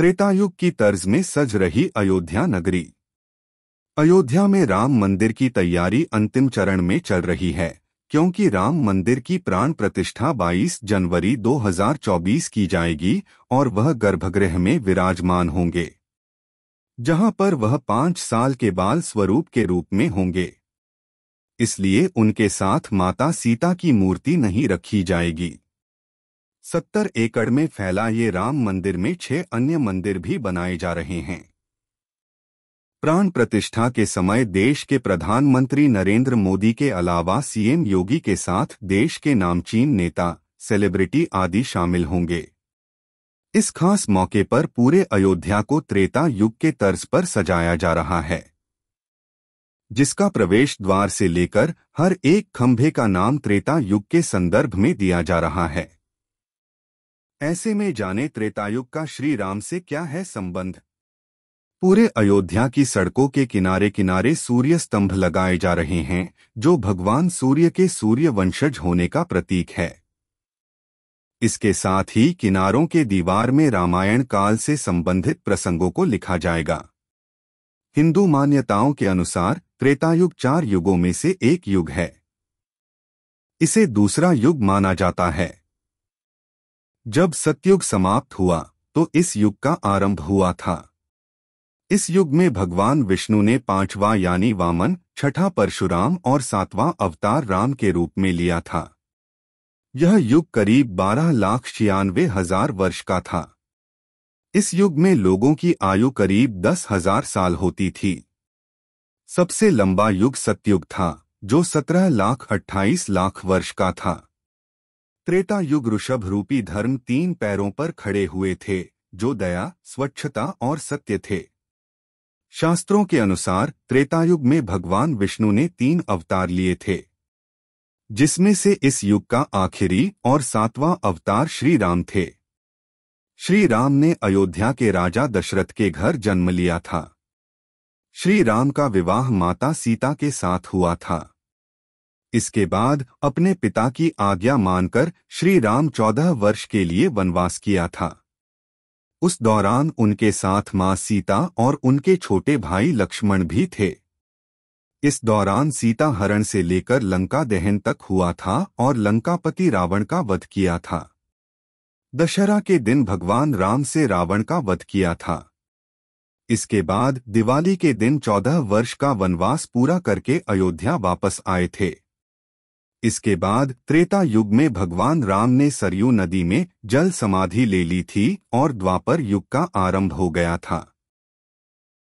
त्रेतायुग की तर्ज में सज रही अयोध्या नगरी अयोध्या में राम मंदिर की तैयारी अंतिम चरण में चल रही है क्योंकि राम मंदिर की प्राण प्रतिष्ठा 22 जनवरी 2024 की जाएगी और वह गर्भगृह में विराजमान होंगे जहां पर वह पांच साल के बाल स्वरूप के रूप में होंगे इसलिए उनके साथ माता सीता की मूर्ति नहीं रखी जाएगी सत्तर एकड़ में फैला ये राम मंदिर में छह अन्य मंदिर भी बनाए जा रहे हैं प्राण प्रतिष्ठा के समय देश के प्रधानमंत्री नरेंद्र मोदी के अलावा सीएम योगी के साथ देश के नामचीन नेता सेलिब्रिटी आदि शामिल होंगे इस खास मौके पर पूरे अयोध्या को त्रेता युग के तर्ज पर सजाया जा रहा है जिसका प्रवेश द्वार से लेकर हर एक खंभे का नाम त्रेता युग के संदर्भ में दिया जा रहा है ऐसे में जाने त्रेतायुग का श्री राम से क्या है संबंध पूरे अयोध्या की सड़कों के किनारे किनारे सूर्य स्तंभ लगाए जा रहे हैं जो भगवान सूर्य के सूर्य वंशज होने का प्रतीक है इसके साथ ही किनारों के दीवार में रामायण काल से संबंधित प्रसंगों को लिखा जाएगा हिंदू मान्यताओं के अनुसार त्रेतायुग चार युगों में से एक युग है इसे दूसरा युग माना जाता है जब सतयुग समाप्त हुआ तो इस युग का आरंभ हुआ था इस युग में भगवान विष्णु ने पांचवा यानी वामन छठा परशुराम और सातवां अवतार राम के रूप में लिया था यह युग करीब बारह लाख छियानवे हजार वर्ष का था इस युग में लोगों की आयु करीब दस हजार साल होती थी सबसे लंबा युग सत्युग था जो सत्रह लाख अट्ठाईस लाख वर्ष का था त्रेता युग ऋषभ रूपी धर्म तीन पैरों पर खड़े हुए थे जो दया स्वच्छता और सत्य थे शास्त्रों के अनुसार त्रेतायुग में भगवान विष्णु ने तीन अवतार लिए थे जिसमें से इस युग का आखिरी और सातवां अवतार श्री राम थे श्री राम ने अयोध्या के राजा दशरथ के घर जन्म लिया था श्री राम का विवाह माता सीता के साथ हुआ था इसके बाद अपने पिता की आज्ञा मानकर श्री राम चौदह वर्ष के लिए वनवास किया था उस दौरान उनके साथ मां सीता और उनके छोटे भाई लक्ष्मण भी थे इस दौरान सीता हरण से लेकर लंका दहन तक हुआ था और लंकापति रावण का वध किया था दशहरा के दिन भगवान राम से रावण का वध किया था इसके बाद दिवाली के दिन चौदह वर्ष का वनवास पूरा करके अयोध्या वापस आए थे इसके बाद त्रेता युग में भगवान राम ने सरयू नदी में जल समाधि ले ली थी और द्वापर युग का आरंभ हो गया था